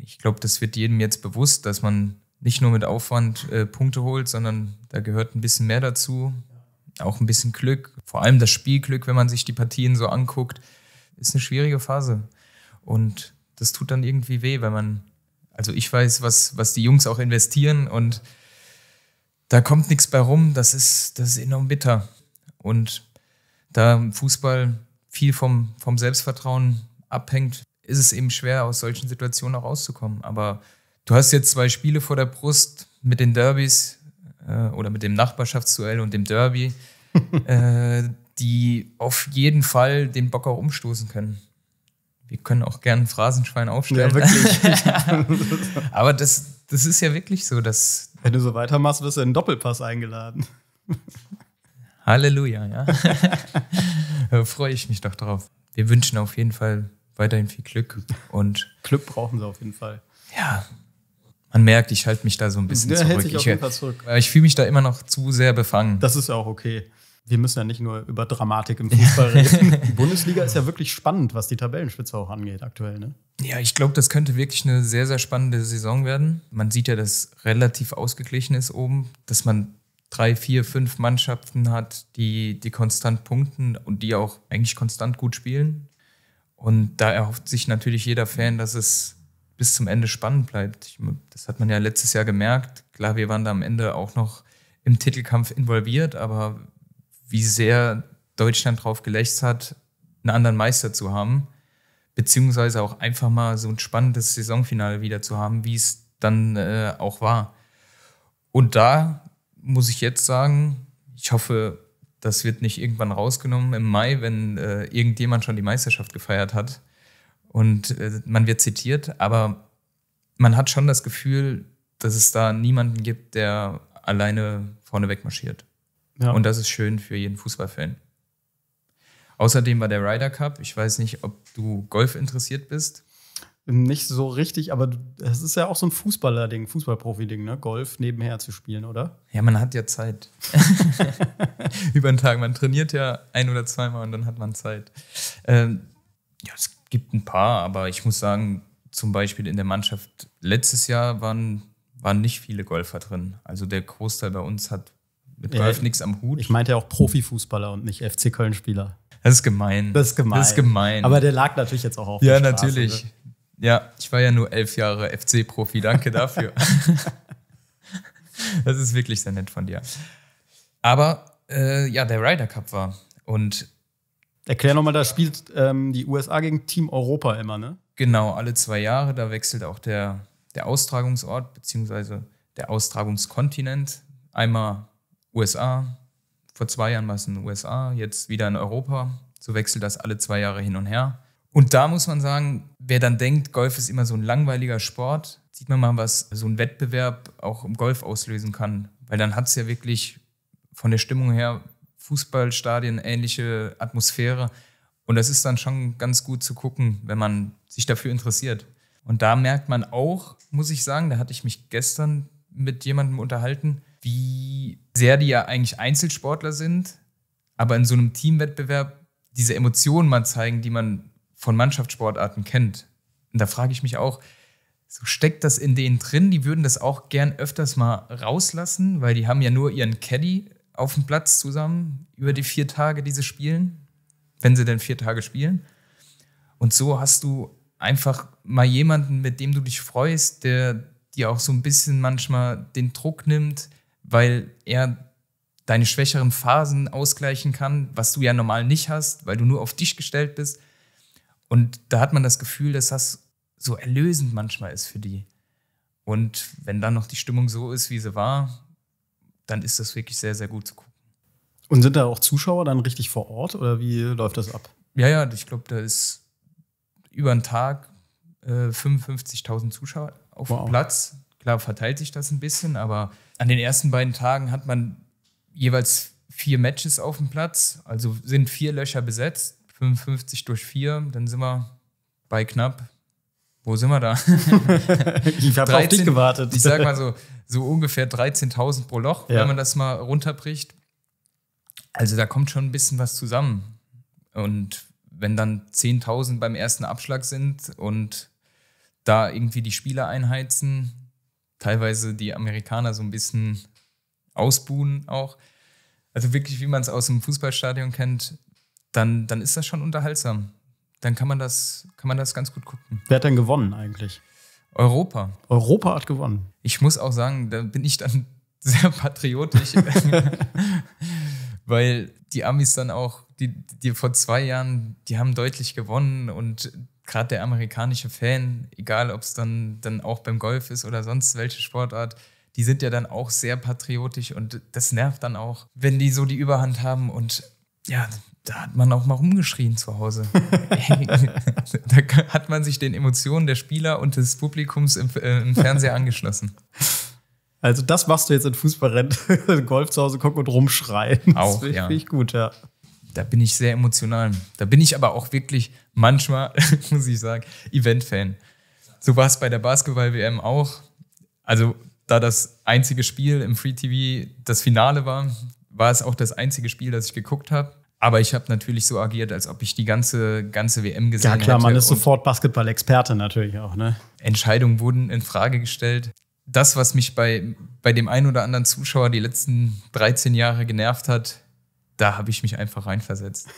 Ich glaube, das wird jedem jetzt bewusst, dass man nicht nur mit Aufwand äh, Punkte holt, sondern da gehört ein bisschen mehr dazu. Auch ein bisschen Glück. Vor allem das Spielglück, wenn man sich die Partien so anguckt, ist eine schwierige Phase. Und das tut dann irgendwie weh, wenn man also ich weiß, was, was die Jungs auch investieren und da kommt nichts bei rum. Das ist, das ist enorm bitter. Und da Fußball viel vom, vom Selbstvertrauen abhängt, ist es eben schwer, aus solchen Situationen auch rauszukommen. Aber du hast jetzt zwei Spiele vor der Brust mit den Derbys äh, oder mit dem Nachbarschaftsduell und dem Derby, (laughs) äh, die auf jeden Fall den Bock auch umstoßen können wir können auch gerne ein Phrasenschwein aufstellen. Ja, wirklich. (laughs) (laughs) Aber das, das ist ja wirklich so, dass. Wenn du so weitermachst, wirst du in einen Doppelpass eingeladen. (laughs) Halleluja, ja. da freue ich mich doch drauf. Wir wünschen auf jeden Fall weiterhin viel Glück und. Glück brauchen sie auf jeden Fall. Ja. Man merkt, ich halte mich da so ein bisschen ja, zurück. Hält sich auf jeden Fall zurück. ich fühle mich da immer noch zu sehr befangen. Das ist auch okay wir müssen ja nicht nur über Dramatik im Fußball reden. (laughs) Die Bundesliga ist ja wirklich spannend, was die Tabellenspitze auch angeht aktuell. Ne? Ja, ich glaube, das könnte wirklich eine sehr, sehr spannende Saison werden. Man sieht ja, dass relativ ausgeglichen ist oben, dass man drei, vier, fünf Mannschaften hat, die, die konstant punkten und die auch eigentlich konstant gut spielen. Und da erhofft sich natürlich jeder Fan, dass es bis zum Ende spannend bleibt. Das hat man ja letztes Jahr gemerkt. Klar, wir waren da am Ende auch noch im Titelkampf involviert, aber wie sehr Deutschland drauf gelächzt hat, einen anderen Meister zu haben, beziehungsweise auch einfach mal so ein spannendes Saisonfinale wieder zu haben, wie es dann äh, auch war. Und da muss ich jetzt sagen, ich hoffe, das wird nicht irgendwann rausgenommen im Mai, wenn äh, irgendjemand schon die Meisterschaft gefeiert hat und äh, man wird zitiert, aber man hat schon das Gefühl, dass es da niemanden gibt, der alleine vorneweg marschiert. Ja. Und das ist schön für jeden Fußballfan. Außerdem war der Ryder Cup. Ich weiß nicht, ob du Golf interessiert bist. Nicht so richtig, aber es ist ja auch so ein Fußballer-Ding, Fußballprofi-Ding, ne? Golf nebenher zu spielen, oder? Ja, man hat ja Zeit. (laughs) (laughs) Über den Tag. Man trainiert ja ein oder zweimal und dann hat man Zeit. Ähm, ja, es gibt ein paar, aber ich muss sagen, zum Beispiel in der Mannschaft letztes Jahr waren, waren nicht viele Golfer drin. Also der Großteil bei uns hat mit ja, Golf nichts am Hut. Ich meinte ja auch Profifußballer und nicht FC Köln-Spieler. Das ist gemein. Das ist gemein. Das ist gemein. Aber der lag natürlich jetzt auch auf. Ja, Straße, natürlich. Ne? Ja, ich war ja nur elf Jahre FC-Profi. Danke dafür. (laughs) das ist wirklich sehr nett von dir. Aber äh, ja, der Ryder Cup war. Und Erklär nochmal, da spielt ähm, die USA gegen Team Europa immer, ne? Genau, alle zwei Jahre. Da wechselt auch der, der Austragungsort beziehungsweise der Austragungskontinent. Einmal USA. Vor zwei Jahren war es in den USA, jetzt wieder in Europa. So wechselt das alle zwei Jahre hin und her. Und da muss man sagen, wer dann denkt, Golf ist immer so ein langweiliger Sport, sieht man mal, was so ein Wettbewerb auch im Golf auslösen kann. Weil dann hat es ja wirklich von der Stimmung her Fußballstadien ähnliche Atmosphäre. Und das ist dann schon ganz gut zu gucken, wenn man sich dafür interessiert. Und da merkt man auch, muss ich sagen, da hatte ich mich gestern mit jemandem unterhalten, wie sehr die ja eigentlich Einzelsportler sind, aber in so einem Teamwettbewerb diese Emotionen mal zeigen, die man von Mannschaftssportarten kennt. Und da frage ich mich auch, so steckt das in denen drin, die würden das auch gern öfters mal rauslassen, weil die haben ja nur ihren Caddy auf dem Platz zusammen über die vier Tage, die sie spielen, wenn sie denn vier Tage spielen. Und so hast du einfach mal jemanden, mit dem du dich freust, der dir auch so ein bisschen manchmal den Druck nimmt, weil er deine schwächeren Phasen ausgleichen kann, was du ja normal nicht hast, weil du nur auf dich gestellt bist. Und da hat man das Gefühl, dass das so erlösend manchmal ist für die. Und wenn dann noch die Stimmung so ist, wie sie war, dann ist das wirklich sehr, sehr gut zu gucken. Und sind da auch Zuschauer dann richtig vor Ort oder wie läuft das ab? Ja, ja, ich glaube, da ist über einen Tag äh, 55.000 Zuschauer auf wow. dem Platz. Klar verteilt sich das ein bisschen, aber an den ersten beiden Tagen hat man jeweils vier Matches auf dem Platz, also sind vier Löcher besetzt, 55 durch vier, dann sind wir bei knapp. Wo sind wir da? (laughs) ich habe auf dich gewartet. Ich sag mal so, so ungefähr 13.000 pro Loch, ja. wenn man das mal runterbricht. Also da kommt schon ein bisschen was zusammen. Und wenn dann 10.000 beim ersten Abschlag sind und da irgendwie die Spieler einheizen, teilweise die Amerikaner so ein bisschen ausbuhen auch. Also wirklich, wie man es aus dem Fußballstadion kennt, dann, dann ist das schon unterhaltsam. Dann kann man, das, kann man das ganz gut gucken. Wer hat denn gewonnen eigentlich? Europa. Europa hat gewonnen. Ich muss auch sagen, da bin ich dann (laughs) sehr patriotisch, (laughs) weil die Amis dann auch, die, die vor zwei Jahren, die haben deutlich gewonnen und gerade der amerikanische Fan, egal ob es dann, dann auch beim Golf ist oder sonst welche Sportart, die sind ja dann auch sehr patriotisch und das nervt dann auch, wenn die so die Überhand haben und ja, da hat man auch mal rumgeschrien zu Hause. (laughs) (laughs) da hat man sich den Emotionen der Spieler und des Publikums im, äh, im Fernseher angeschlossen. Also das machst du jetzt in Fußballrennen, (laughs) Golf zu Hause gucken und rumschreien. Auch, das finde ich gut, ja da bin ich sehr emotional. Da bin ich aber auch wirklich manchmal, (laughs) muss ich sagen, Event-Fan. So war es bei der Basketball-WM auch. Also, da das einzige Spiel im Free TV das Finale war, war es auch das einzige Spiel, das ich geguckt habe. Aber ich habe natürlich so agiert, als ob ich die ganze, ganze WM gesehen hätte. Ja, klar, man ist sofort Basketball-Experte natürlich auch, ne? Entscheidungen wurden in Frage gestellt. Das, was mich bei, bei dem einen oder anderen Zuschauer die letzten 13 Jahre genervt hat, da habe ich mich einfach reinversetzt.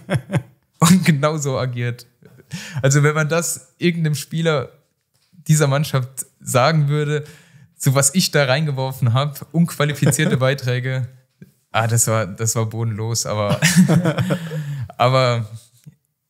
(laughs) und genauso agiert. Also wenn man das irgendeinem Spieler dieser Mannschaft sagen würde, so was ich da reingeworfen habe, unqualifizierte (laughs) Beiträge, ah, das war, das war bodenlos, aber, (laughs) aber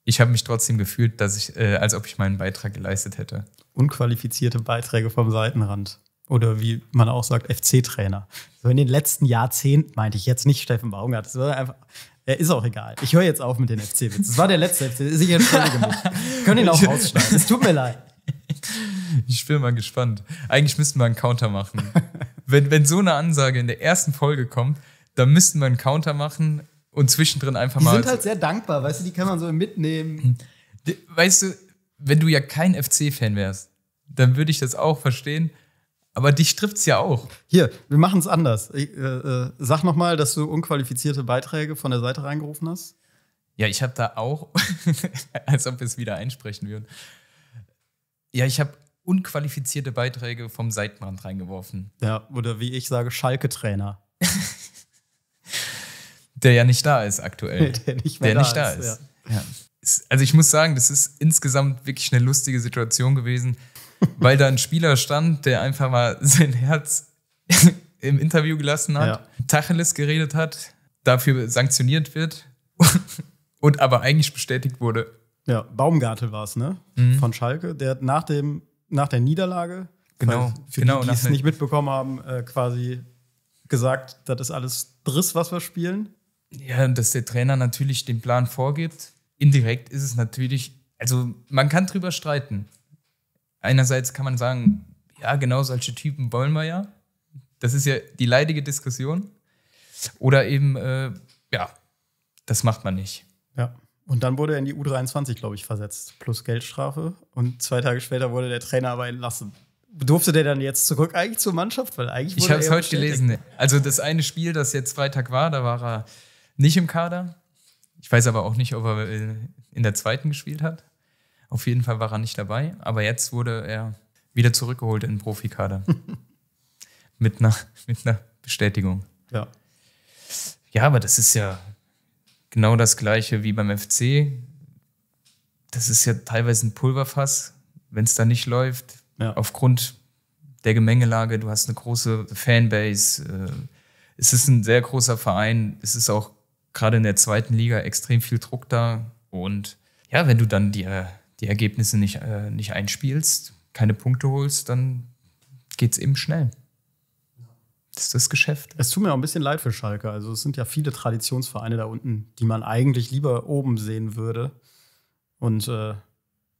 ich habe mich trotzdem gefühlt, dass ich, äh, als ob ich meinen Beitrag geleistet hätte. Unqualifizierte Beiträge vom Seitenrand. Oder wie man auch sagt, FC-Trainer. So in den letzten Jahrzehnten meinte ich jetzt nicht Steffen Baumgart. Das war einfach, er ist auch egal. Ich höre jetzt auf mit den fc witzen Das war der letzte FC. Ist Ich entschuldige mich. (laughs) Können ihn auch rausschneiden. Es tut mir leid. Ich bin mal gespannt. Eigentlich müssten wir einen Counter machen. wenn, wenn so eine Ansage in der ersten Folge kommt, dann müssten wir einen Counter machen und zwischendrin einfach die mal. Die sind halt sehr dankbar, weißt du, die kann man so mitnehmen. Hm. Weißt du, wenn du ja kein FC-Fan wärst, dann würde ich das auch verstehen. Aber dich trifft es ja auch. Hier, wir machen es anders. Ich, äh, äh, sag nochmal, dass du unqualifizierte Beiträge von der Seite reingerufen hast. Ja, ich habe da auch, (laughs) als ob wir es wieder einsprechen würden. Ja, ich habe unqualifizierte Beiträge vom Seitenrand reingeworfen. Ja, oder wie ich sage, Schalke-Trainer. (laughs) der ja nicht da ist aktuell. (laughs) der nicht, der da, nicht da ist. ist. Ja. Ja. Also ich muss sagen, das ist insgesamt wirklich eine lustige Situation gewesen weil da ein Spieler stand, der einfach mal sein Herz (laughs) im Interview gelassen hat, ja. Tacheles geredet hat, dafür sanktioniert wird (laughs) und aber eigentlich bestätigt wurde. Ja, Baumgartel war es, ne? Mhm. Von Schalke, der nach, dem, nach der Niederlage, genau, für genau, die, die es nicht mitbekommen haben, äh, quasi gesagt, das ist alles Driss, was wir spielen. Ja, und dass der Trainer natürlich den Plan vorgibt. Indirekt ist es natürlich, also man kann drüber streiten einerseits kann man sagen, ja, genau solche Typen wollen wir ja. Das ist ja die leidige Diskussion. Oder eben, äh, ja, das macht man nicht. Ja. Und dann wurde er in die U23, glaube ich, versetzt, plus Geldstrafe. Und zwei Tage später wurde der Trainer aber entlassen. Durfte der dann jetzt zurück eigentlich zur Mannschaft? Weil eigentlich ich habe es heute gelesen. Also das eine Spiel, das jetzt Freitag war, da war er nicht im Kader. Ich weiß aber auch nicht, ob er in der zweiten gespielt hat. Auf jeden Fall war er nicht dabei, aber jetzt wurde er wieder zurückgeholt in den Profikader. (laughs) mit, einer, mit einer Bestätigung. Ja. Ja, aber das ist ja genau das Gleiche wie beim FC. Das ist ja teilweise ein Pulverfass, wenn es da nicht läuft. Ja. Aufgrund der Gemengelage, du hast eine große Fanbase. Äh, es ist ein sehr großer Verein. Es ist auch gerade in der zweiten Liga extrem viel Druck da. Und ja, wenn du dann dir die Ergebnisse nicht, äh, nicht einspielst, keine Punkte holst, dann geht es eben schnell. Das ist das Geschäft. Es tut mir auch ein bisschen leid für Schalke. Also es sind ja viele Traditionsvereine da unten, die man eigentlich lieber oben sehen würde. Und äh,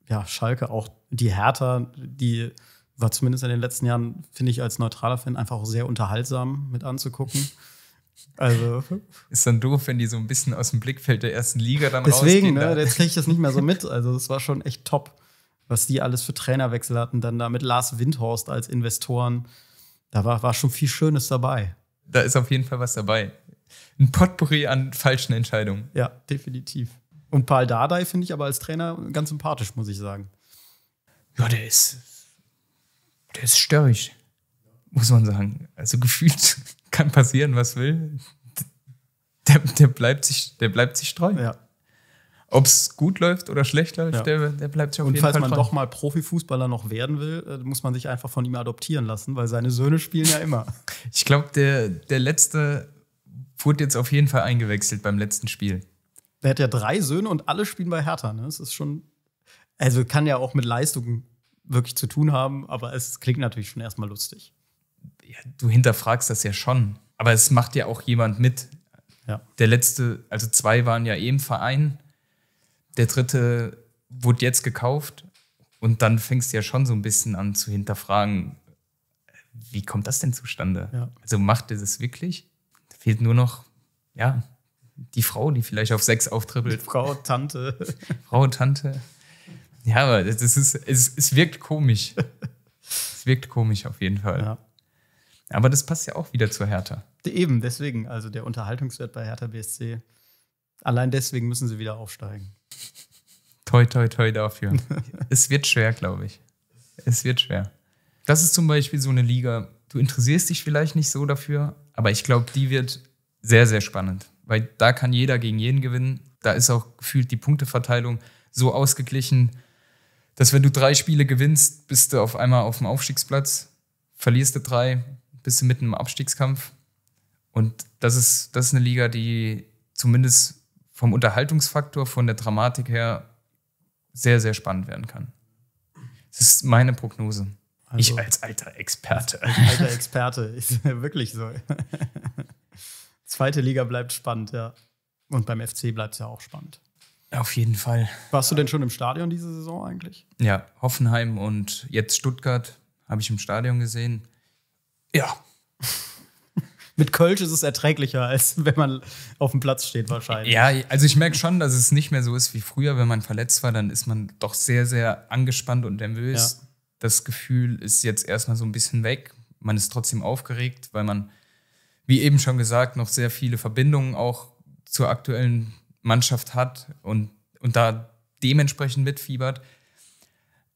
ja, Schalke auch die Hertha, die war zumindest in den letzten Jahren, finde ich, als neutraler Fan einfach auch sehr unterhaltsam mit anzugucken. Also. Ist dann doof, wenn die so ein bisschen aus dem Blickfeld der ersten Liga dann Deswegen, rausgehen. Deswegen, ne, jetzt ne? kriege ich das nicht mehr so mit. (laughs) Also, es war schon echt top, was die alles für Trainerwechsel hatten. Dann da mit Lars Windhorst als Investoren. Da war, war schon viel Schönes dabei. Da ist auf jeden Fall was dabei. Ein Potpourri an falschen Entscheidungen. Ja, definitiv. Und Paul Dardai finde ich aber als Trainer ganz sympathisch, muss ich sagen. Ja, der ist. Der ist störrig, muss man sagen. Also gefühlt kann passieren, was will. Der, der, bleibt, sich, der bleibt sich treu. Ja. Ob es gut läuft oder schlecht läuft, ja. der, der, bleibt sich auf Und jeden Fall falls man doch mal Profifußballer noch werden will, äh, muss man sich einfach von ihm adoptieren lassen, weil seine Söhne spielen ja immer. (laughs) Ich glaube, der, der letzte wurde jetzt auf jeden Fall eingewechselt beim letzten Spiel. Er hat ja drei Söhne und alle spielen bei Hertha. Ne? Das ist schon. Also kann ja auch mit Leistungen wirklich zu tun haben, aber es klingt natürlich schon erstmal lustig ja, du hinterfragst das ja schon. Aber es macht ja auch jemand mit. Ja. Der letzte, also zwei waren ja eben eh Verein. Der dritte wurde jetzt gekauft. Und dann fängst du ja schon so ein bisschen an zu hinterfragen, wie kommt das denn zustande? Ja. Also macht er das wirklich? Da fehlt nur noch, ja, die Frau, die vielleicht auf sechs auftribbelt. Frau, Tante. (laughs) Frau, Tante. Ja, aber das ist, es, es wirkt komisch. (laughs) es wirkt komisch auf jeden Fall. Ja. Aber das passt ja auch wieder zur Hertha. Eben, deswegen, also der Unterhaltungswert bei Hertha BSC, allein deswegen müssen sie wieder aufsteigen. Toi, toi, toi dafür. (laughs) es wird schwer, glaube ich. Es wird schwer. Das ist zum Beispiel so eine Liga, du interessierst dich vielleicht nicht so dafür, aber ich glaube, die wird sehr, sehr spannend, weil da kann jeder gegen jeden gewinnen. Da ist auch gefühlt die Punkteverteilung so ausgeglichen, dass wenn du drei Spiele gewinnst, bist du auf einmal auf dem Aufstiegsplatz, verlierst du drei, bist du mitten im Abstiegskampf. Und das ist, das ist eine Liga, die zumindest vom Unterhaltungsfaktor, von der Dramatik her sehr, sehr spannend werden kann. Das ist meine Prognose. Also, ich als alter Experte. Als alter Experte, (laughs) ist wirklich so. (laughs) Zweite Liga bleibt spannend, ja. Und beim FC bleibt es ja auch spannend. Auf jeden Fall. Warst du denn schon im Stadion diese Saison eigentlich? Ja, Hoffenheim und jetzt Stuttgart habe ich im Stadion gesehen. Ja. (laughs) Mit Kölsch ist es erträglicher, als wenn man auf dem Platz steht, wahrscheinlich. Ja, also ich merke schon, dass es nicht mehr so ist wie früher. Wenn man verletzt war, dann ist man doch sehr, sehr angespannt und nervös. Ja. Das Gefühl ist jetzt erstmal so ein bisschen weg. Man ist trotzdem aufgeregt, weil man, wie eben schon gesagt, noch sehr viele Verbindungen auch zur aktuellen Mannschaft hat und, und da dementsprechend mitfiebert.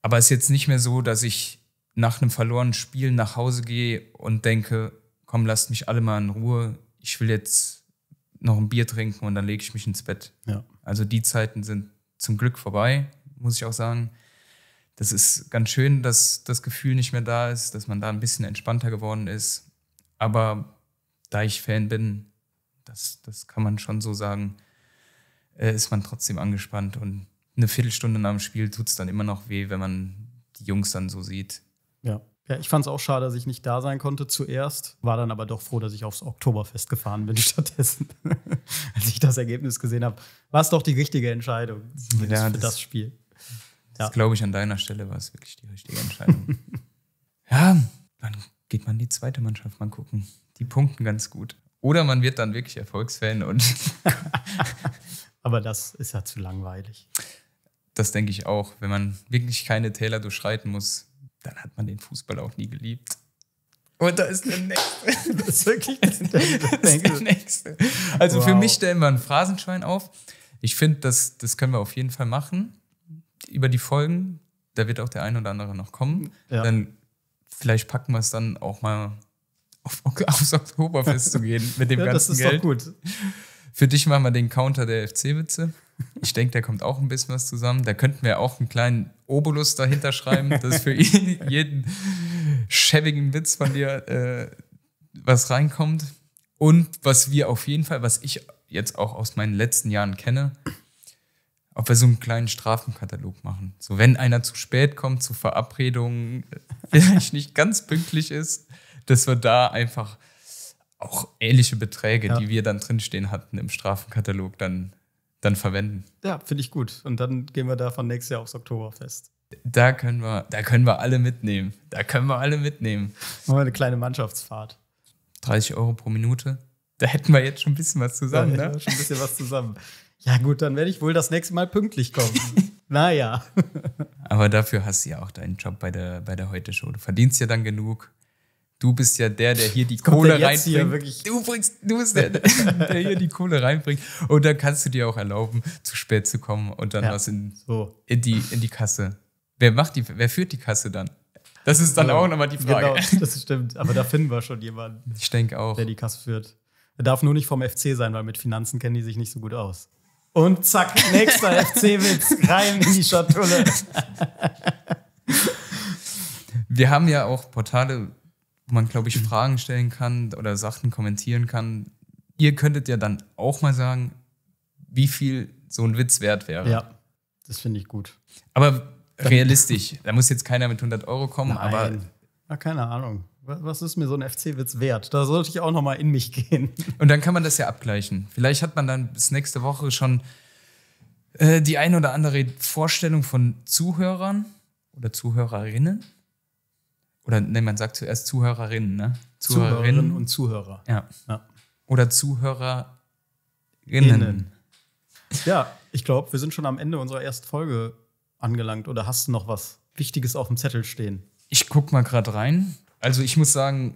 Aber es ist jetzt nicht mehr so, dass ich nach einem verlorenen Spiel nach Hause gehe und denke, komm, lasst mich alle mal in Ruhe, ich will jetzt noch ein Bier trinken und dann lege ich mich ins Bett. Ja. Also die Zeiten sind zum Glück vorbei, muss ich auch sagen. Das ist ganz schön, dass das Gefühl nicht mehr da ist, dass man da ein bisschen entspannter geworden ist. Aber da ich Fan bin, das, das kann man schon so sagen, äh, ist man trotzdem angespannt und eine Viertelstunde nach dem Spiel tut es dann immer noch weh, wenn man die Jungs dann so sieht, ja. Ja, ich fand es auch schade, dass ich nicht da sein konnte zuerst, war dann aber doch froh, dass ich aufs Oktoberfest gefahren bin (laughs) stattdessen. (laughs) Als ich das Ergebnis gesehen habe, war es doch die richtige Entscheidung ja, für das, das, Spiel. Das glaube ich, an deiner Stelle war es wirklich die richtige Entscheidung. (laughs) ja, dann geht man die zweite Mannschaft mal gucken. Die punkten ganz gut. Oder man wird dann wirklich Erfolgsfan und. aber das ist ja zu langweilig. Das denke ich auch. Wenn man wirklich keine Täler durchschreiten muss, dann hat man den Fußball auch nie geliebt. Und da ist der nächste. (laughs) das ist wirklich (laughs) das ist der, nächste. Also wow. für mich stellen wir ein Phrasenschwein auf. Ich finde, das, das können wir auf jeden Fall machen. Über die Folgen, da wird auch der ein oder andere noch kommen. Ja. Dann vielleicht packen wir es dann auch mal auf, (laughs) aufs Oktoberfest zu gehen mit dem ja, ganzen Geld. Das ist Geld. doch gut. Für dich machen wir den Counter der FC-Witze. Ich denke, der kommt auch ein bisschen was zusammen. Da könnten wir auch einen kleinen Obolus dahinter schreiben, dass für (laughs) jeden schäbigen Witz von dir äh, was reinkommt. Und was wir auf jeden Fall, was ich jetzt auch aus meinen letzten Jahren kenne, ob wir so einen kleinen Strafenkatalog machen. So, wenn einer zu spät kommt, zu Verabredungen, (laughs) vielleicht nicht ganz pünktlich ist, dass wir da einfach auch ähnliche Beträge, ja. die wir dann drinstehen hatten im Strafenkatalog, dann, dann verwenden. Ja, finde ich gut. Und dann gehen wir davon nächstes Jahr aufs Oktoberfest. Da können wir, da können wir alle mitnehmen. Da können wir alle mitnehmen. Machen wir eine kleine Mannschaftsfahrt. 30 Euro pro Minute. Da hätten wir jetzt schon ein bisschen was zusammen, ja, ne? Schon ein bisschen was zusammen. Ja, gut, dann werde ich wohl das nächste Mal pünktlich kommen. (laughs) naja. Aber dafür hast du ja auch deinen Job bei der, bei der Heute-Show. Du verdienst ja dann genug du bist ja der, der hier die das Kohle reinbringt. du, bringst, du bist der, (laughs) der hier die Kohle reinbringt. Und dann kannst du dir auch erlauben, zu spät zu kommen und dann ja, was in, so. in, die, in die Kasse. Wer macht die, wer führt die Kasse dann? Das ist dann also, auch nochmal die Frage. Genau, (laughs) das stimmt. Aber da finden wir schon jemanden. Ich denke auch. Der die Kasse führt. Er darf nur nicht vom FC sein, weil mit Finanzen kennen die sich nicht so gut aus. Und zack, nächster (laughs) FC-Witz rein in die Schatulle. wir haben ja auch Portale wo man, glaube ich, mhm. Fragen stellen kann oder Sachen kommentieren kann. Ihr könntet ja dann auch mal sagen, wie viel so ein Witz wert wäre. Ja, das finde ich gut. Aber realistisch. Da muss jetzt keiner mit 100 Euro kommen, Nein. aber. Ja, keine Ahnung. Was ist mir so ein FC-Witz wert? Da sollte ich auch noch mal in mich gehen. (laughs) Und dann kann man das ja abgleichen. Vielleicht hat man dann bis nächste Woche schon äh, die ein oder andere Vorstellung von Zuhörern oder Zuhörerinnen. Oder nee, man sagt zuerst Zuhörerinnen, ne? Zuhörerinnen, Zuhörerinnen und Zuhörer. Ja. ja. Oder Zuhörerinnen. Innen. Ja, ich glaube, wir sind schon am Ende unserer ersten Folge angelangt. Oder hast du noch was Wichtiges auf dem Zettel stehen? Ich guck mal gerade rein. Also ich muss sagen,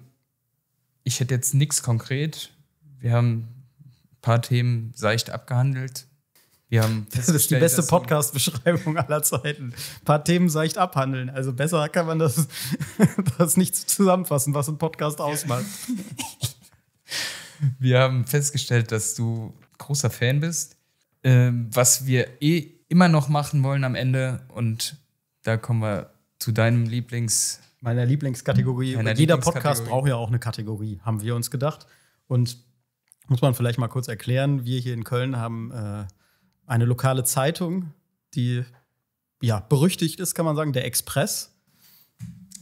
ich hätte jetzt nichts konkret. Wir haben ein paar Themen seicht abgehandelt. Wir haben (laughs) das ist die beste Podcast-Beschreibung aller Zeiten. Ein paar Themen seicht abhandeln. Also besser kann man das, (laughs) das nicht zusammenfassen, was ein Podcast ausmacht. (laughs) wir haben festgestellt, dass du großer Fan bist. Ähm, was wir eh immer noch machen wollen am Ende, und da kommen wir zu deinem Lieblings. Meiner Lieblingskategorie. Meiner Jeder Lieblingskategorie. Podcast braucht ja auch eine Kategorie, haben wir uns gedacht. Und muss man vielleicht mal kurz erklären, wir hier in Köln haben. Äh, eine lokale Zeitung, die ja berüchtigt ist, kann man sagen, der Express.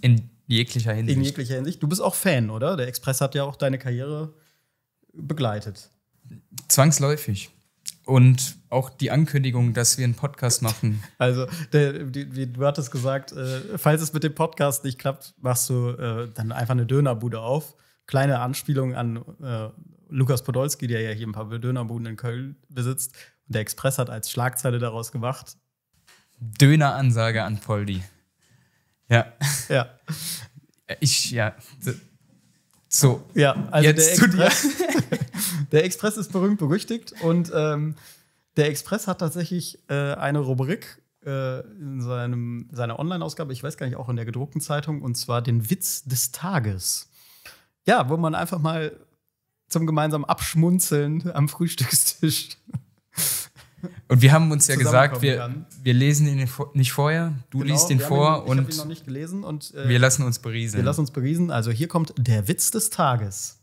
In jeglicher Hinsicht. In jeglicher Hinsicht. Du bist auch Fan, oder? Der Express hat ja auch deine Karriere begleitet. Zwangsläufig. Und auch die Ankündigung, dass wir einen Podcast machen. (laughs) Also, der, die, wie du hattest gesagt, äh, falls es mit dem Podcast nicht klappt, machst du äh, dann einfach eine Dönerbude auf. Kleine Anspielung an äh, Lukas Podolski, der ja hier ein paar Dönerbuden in Köln besitzt. Der Express hat als Schlagzeile daraus gemacht. Döneransage an Poldi. Ja. Ja. Ich, ja. So. Ja, also Jetzt der, Express, (laughs) der Express ist berühmt berüchtigt und ähm, der Express hat tatsächlich äh, eine Rubrik äh, in seinem, seiner Online-Ausgabe, ich weiß gar nicht, auch in der gedruckten Zeitung, und zwar den Witz des Tages. Ja, wo man einfach mal zum gemeinsamen Abschmunzeln am Frühstückstisch und wir haben uns ja gesagt, wir, wir lesen ihn nicht vorher, du genau, liest ihn vor ihn, und ihn noch nicht gelesen und äh, wir lassen uns beriesen. Wir lassen uns berieseln. Also hier kommt der Witz des Tages.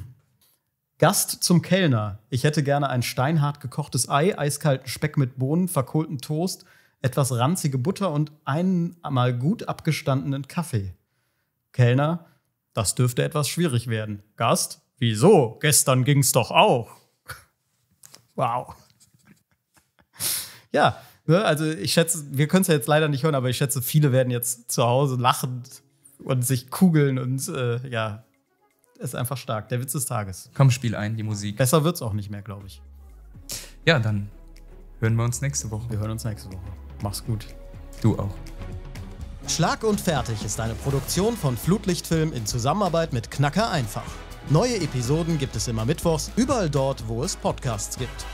(clears throat) Gast zum Kellner. Ich hätte gerne ein steinhart gekochtes Ei, eiskalten Speck mit Bohnen, verkohlten Toast, etwas ranzige Butter und einen mal gut abgestandenen Kaffee. Kellner, das dürfte etwas schwierig werden. Gast, wieso? Gestern ging's doch auch. (laughs) Wow ja, ne, also ich schätze, wir können es ja jetzt leider nicht hören, aber ich schätze, viele werden jetzt zu Hause lachend und sich kugeln und äh, ja, ist einfach stark. Der Witz des Tages. Komm, spiel ein, die Musik. Besser wird es auch nicht mehr, glaube ich. Ja, dann hören wir uns nächste Woche. Wir hören uns nächste Woche. Mach's gut. Du auch. Schlag und Fertig ist eine Produktion von Flutlichtfilm in Zusammenarbeit mit Knacker einfach. Neue Episoden gibt es immer mittwochs, überall dort, wo es Podcasts gibt.